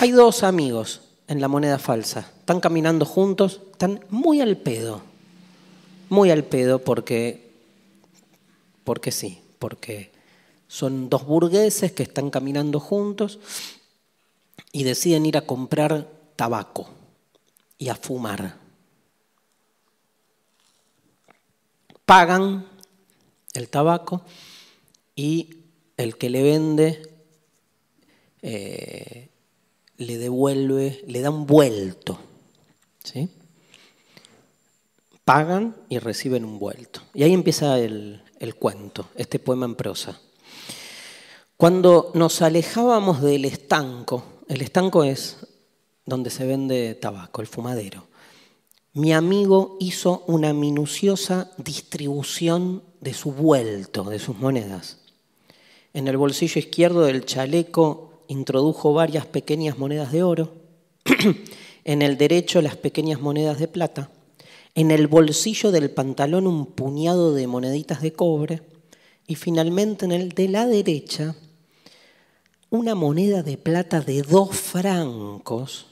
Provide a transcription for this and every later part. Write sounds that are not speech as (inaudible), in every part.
Hay dos amigos en la moneda falsa. Están caminando juntos, están muy al pedo. Muy al pedo porque, porque sí, porque son dos burgueses que están caminando juntos y deciden ir a comprar tabaco y a fumar. Pagan el tabaco y el que le vende eh, le devuelve, le da un vuelto. ¿sí? Pagan y reciben un vuelto. Y ahí empieza el, el cuento, este poema en prosa. Cuando nos alejábamos del estanco, el estanco es donde se vende tabaco, el fumadero, mi amigo hizo una minuciosa distribución de su vuelto, de sus monedas. En el bolsillo izquierdo del chaleco introdujo varias pequeñas monedas de oro, (clears throat) en el derecho las pequeñas monedas de plata, en el bolsillo del pantalón un puñado de moneditas de cobre y finalmente en el de la derecha una moneda de plata de dos francos,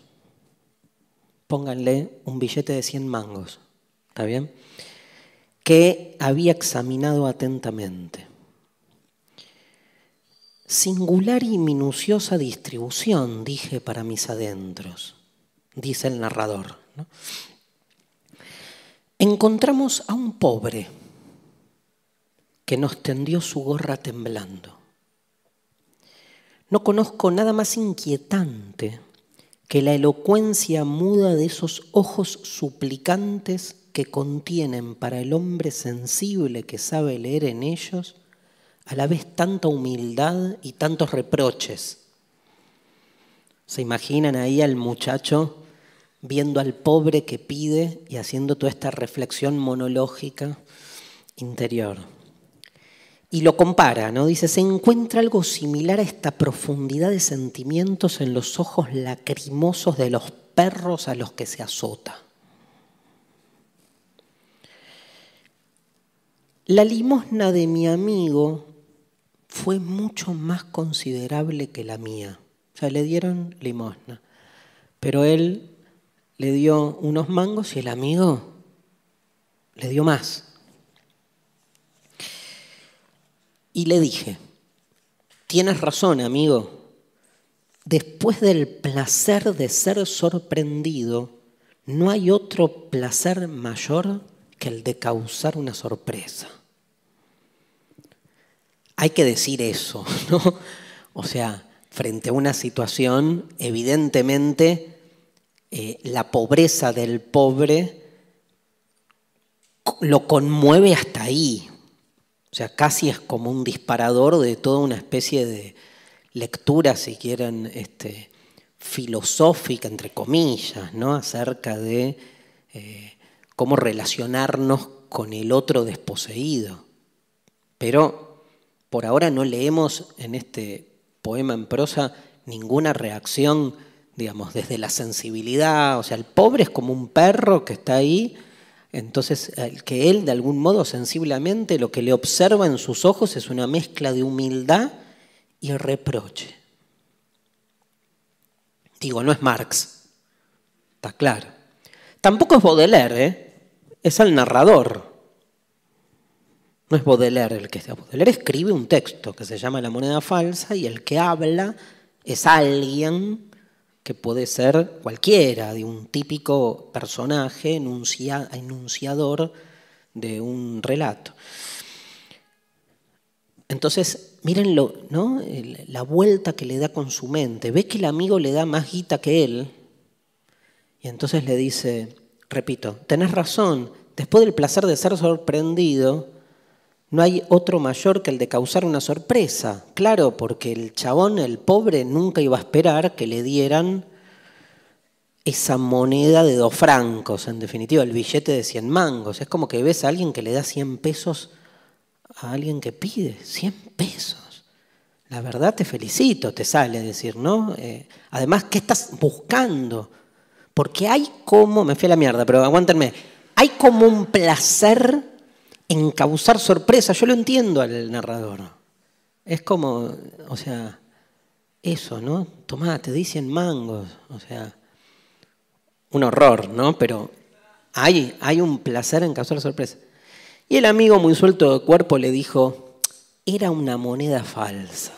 pónganle un billete de 100 mangos, ¿está bien? Que había examinado atentamente. Singular y minuciosa distribución, dije para mis adentros, dice el narrador. Encontramos a un pobre que nos tendió su gorra temblando. No conozco nada más inquietante que la elocuencia muda de esos ojos suplicantes que contienen para el hombre sensible que sabe leer en ellos a la vez tanta humildad y tantos reproches. ¿Se imaginan ahí al muchacho viendo al pobre que pide y haciendo toda esta reflexión monológica interior? Y lo compara, ¿no? Dice, se encuentra algo similar a esta profundidad de sentimientos en los ojos lacrimosos de los perros a los que se azota. La limosna de mi amigo fue mucho más considerable que la mía. O sea, le dieron limosna. Pero él le dio unos mangos y el amigo le dio más. Y le dije, tienes razón, amigo. Después del placer de ser sorprendido, no hay otro placer mayor que el de causar una sorpresa hay que decir eso, (laughs) ¿no? O sea, frente a una situación, evidentemente, eh, la pobreza del pobre lo conmueve hasta ahí. O sea, casi es como un disparador de toda una especie de lectura, si quieren, este, filosófica, entre comillas, ¿no? acerca de eh, cómo relacionarnos con el otro desposeído. Pero por ahora no leemos en este poema en prosa ninguna reacción, digamos, desde la sensibilidad. O sea, el pobre es como un perro que está ahí. Entonces, que él, de algún modo, sensiblemente, lo que le observa en sus ojos es una mezcla de humildad y reproche. Digo, no es Marx, está claro. Tampoco es Baudelaire, ¿eh? es el narrador. No es Baudelaire el que está. Baudelaire escribe un texto que se llama La moneda falsa y el que habla es alguien que puede ser cualquiera, de un típico personaje enunciador de un relato. Entonces, mírenlo, ¿no? la vuelta que le da con su mente. Ve que el amigo le da más guita que él. Y entonces le dice, repito, tenés razón, después del placer de ser sorprendido, no hay otro mayor que el de causar una sorpresa. Claro, porque el chabón, el pobre, nunca iba a esperar que le dieran esa moneda de dos francos, en definitiva, el billete de 100 mangos. Es como que ves a alguien que le da 100 pesos a alguien que pide 100 pesos. La verdad te felicito, te sale decir, ¿no? Eh, además, ¿qué estás buscando? Porque hay como, me fui a la mierda, pero aguántenme, hay como un placer encauzar sorpresa. Yo lo entiendo al narrador. Es como, o sea, eso, ¿no? Tomá, te dicen mangos. O sea, un horror, ¿no? Pero hay, hay un placer en causar sorpresa. Y el amigo muy suelto de cuerpo le dijo, era una moneda falsa.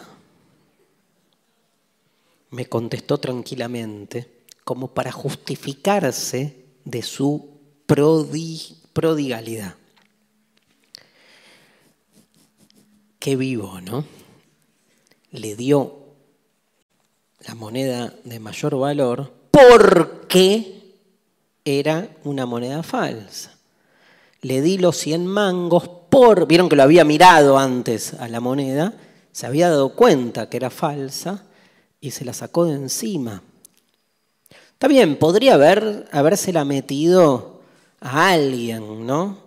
Me contestó tranquilamente, como para justificarse de su prodigalidad. qué vivo, ¿no? Le dio la moneda de mayor valor porque era una moneda falsa. Le di los 100 mangos por, vieron que lo había mirado antes a la moneda, se había dado cuenta que era falsa y se la sacó de encima. Está bien, podría haber, habérsela metido a alguien, ¿no?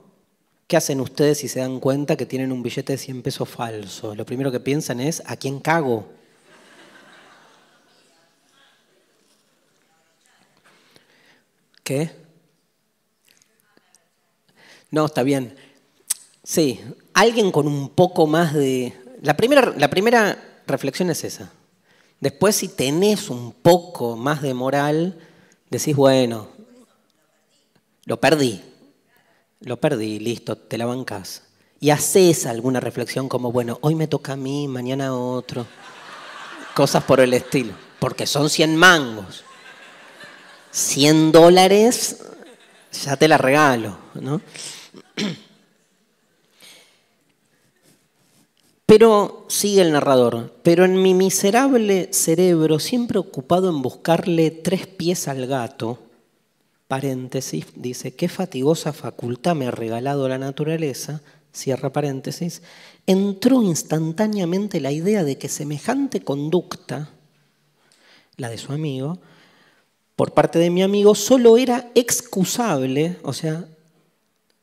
¿Qué hacen ustedes si se dan cuenta que tienen un billete de 100 pesos falso? Lo primero que piensan es, ¿a quién cago? ¿Qué? No, está bien. Sí, alguien con un poco más de... La primera, la primera reflexión es esa. Después, si tenés un poco más de moral, decís, bueno, lo perdí, lo perdí, listo, te la bancas. Y haces alguna reflexión como, bueno, hoy me toca a mí, mañana a otro. Cosas por el estilo. Porque son 100 mangos. 100 dólares, ya te la regalo, (clears throat) Pero, sigue el narrador, pero en mi miserable cerebro, siempre ocupado en buscarle tres pies al gato, paréntesis, dice, qué fatigosa facultad me ha regalado la naturaleza, cierra paréntesis, entró instantáneamente la idea de que semejante conducta, la de su amigo, por parte de mi amigo, solo era excusable, o sea,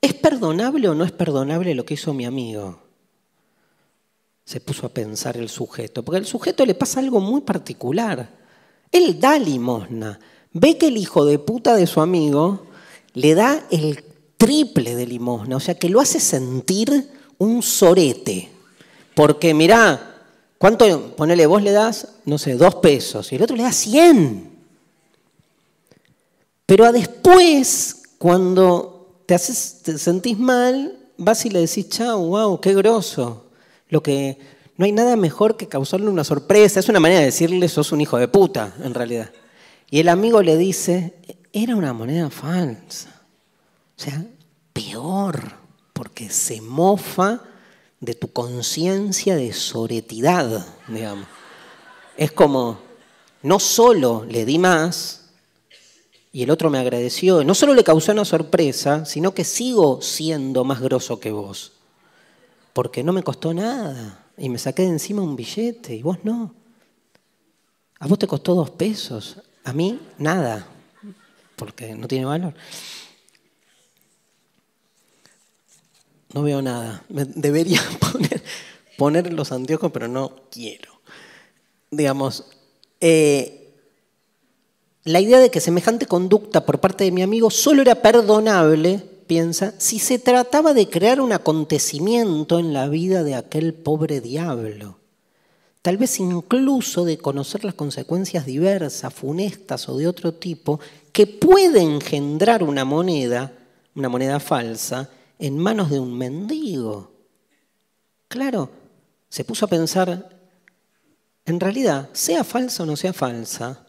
¿es perdonable o no es perdonable lo que hizo mi amigo? Se puso a pensar el sujeto, porque al sujeto le pasa algo muy particular. Él da limosna, ve que el hijo de puta de su amigo le da el triple de limosna, o sea que lo hace sentir un sorete. Porque mirá, ¿cuánto, ponele, vos le das, no sé, dos pesos y el otro le da cien? Pero a después, cuando te, haces, te sentís mal, vas y le decís, chau, wow, qué groso. Lo que no hay nada mejor que causarle una sorpresa. Es una manera de decirle, sos un hijo de puta, en realidad. Y el amigo le dice, era una moneda falsa. O sea, peor, porque se mofa de tu conciencia de soretidad, digamos. Es como, no solo le di más, y el otro me agradeció, no solo le causó una sorpresa, sino que sigo siendo más grosso que vos, porque no me costó nada, y me saqué de encima un billete, y vos no. A vos te costó dos pesos, a mí nada, porque no tiene valor. No veo nada. debería (laughs) poner, los anteojos, pero no quiero. Digamos, eh, la idea de que semejante conducta por parte de mi amigo solo era perdonable, piensa, si se trataba de crear un acontecimiento en la vida de aquel pobre diablo tal vez incluso de conocer las consecuencias diversas, funestas o de otro tipo, que puede engendrar una moneda, una moneda falsa, en manos de un mendigo. Claro, se puso a pensar, en realidad, sea falsa o no sea falsa,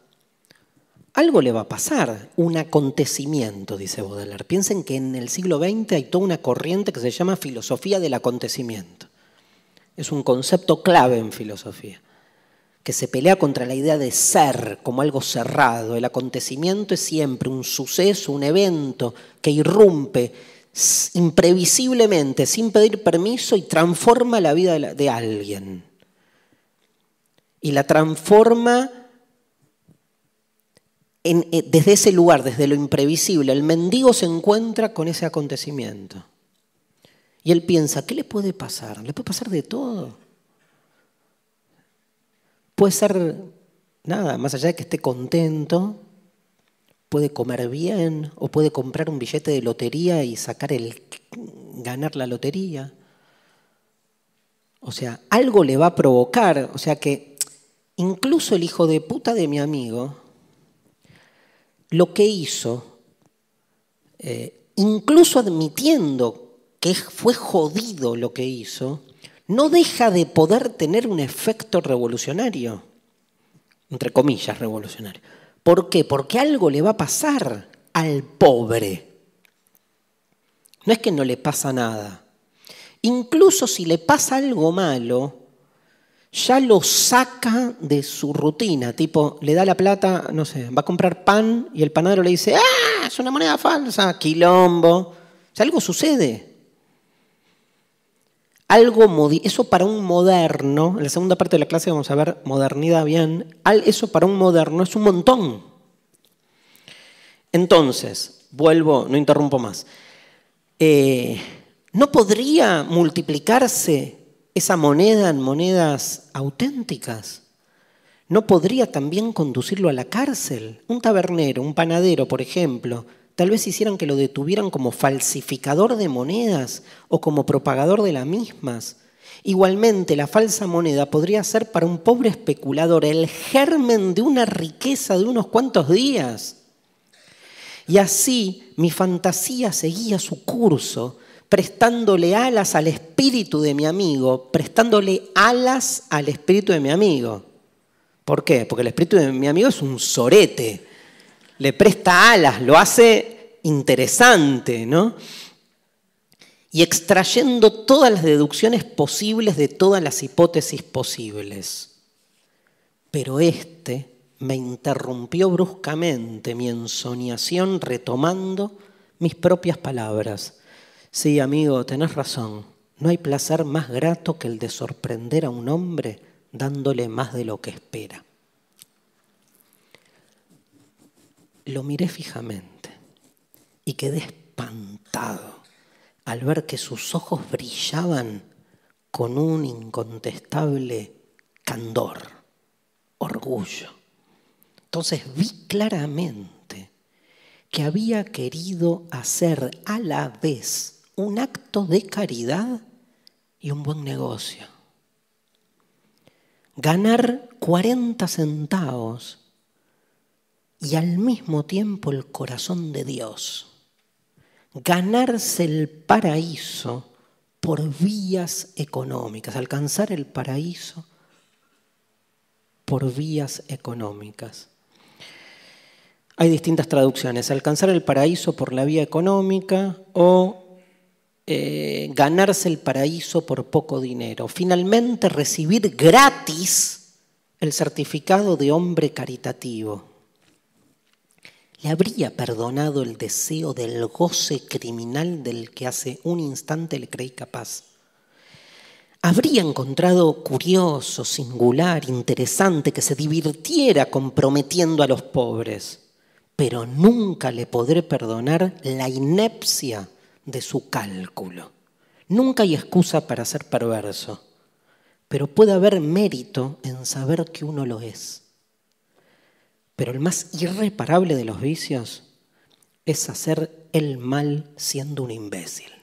algo le va a pasar, un acontecimiento, dice Baudelaire. Piensen que en el siglo XX hay toda una corriente que se llama filosofía del acontecimiento es un concepto clave en filosofía, que se pelea contra la idea de ser como algo cerrado. El acontecimiento es siempre un suceso, un evento que irrumpe imprevisiblemente, sin pedir permiso, y transforma la vida de alguien. Y la transforma eh, desde ese lugar, desde lo imprevisible. El mendigo se encuentra con ese acontecimiento. Y él piensa, ¿qué le puede pasar? Le puede pasar de todo. Puede ser, nada, más allá de que esté contento, puede comer bien o puede comprar un billete de lotería y sacar el, ganar la lotería. O sea, algo le va a provocar. O sea que incluso el hijo de puta de mi amigo, lo que hizo, eh, incluso admitiendo que fue jodido lo que hizo, no deja de poder tener un efecto revolucionario, entre comillas revolucionario. ¿Por qué? Porque algo le va a pasar al pobre. No es que no le pasa nada. Incluso si le pasa algo malo, ya lo saca de su rutina. Tipo, le da la plata, no sé, va a comprar pan y el panadero le dice, ¡ah! Es una moneda falsa, quilombo. si algo sucede algo eso para un moderno, en la segunda parte de la clase vamos a ver modernidad bien, eso para un moderno es un montón. Entonces, vuelvo, no interrumpo más. Eh, ¿No podría multiplicarse esa moneda en monedas auténticas? ¿No podría también conducirlo a la cárcel? Un tabernero, un panadero, por ejemplo, tal vez hicieran que lo detuvieran como falsificador de monedas o como propagador de las mismas. Igualmente, la falsa moneda podría ser para un pobre especulador el germen de una riqueza de unos cuantos días. Y así mi fantasía seguía su curso, prestándole alas al espíritu de mi amigo, prestándole alas al espíritu de mi amigo. ¿Por qué? Porque el espíritu de mi amigo es un sorete le presta alas, lo hace interesante, ¿no? Y extrayendo todas las deducciones posibles de todas las hipótesis posibles. Pero este me interrumpió bruscamente mi ensoñación retomando mis propias palabras. Sí, amigo, tenés razón. No hay placer más grato que el de sorprender a un hombre dándole más de lo que espera. lo miré fijamente y quedé espantado al ver que sus ojos brillaban con un incontestable candor, orgullo. Entonces vi claramente que había querido hacer a la vez un acto de caridad y un buen negocio. Ganar 40 centavos y al mismo tiempo el corazón de Dios. Ganarse el paraíso por vías económicas, alcanzar el paraíso por vías económicas. Hay distintas traducciones, alcanzar el paraíso por la vía económica o eh, ganarse el paraíso por poco dinero. Finalmente recibir gratis el certificado de hombre caritativo le habría perdonado el deseo del goce criminal del que hace un instante le creí capaz. Habría encontrado curioso, singular, interesante que se divirtiera comprometiendo a los pobres, pero nunca le podré perdonar la inepcia de su cálculo. Nunca hay excusa para ser perverso, pero puede haber mérito en saber que uno lo es pero el más irreparable de los vicios es hacer el mal siendo un imbécil.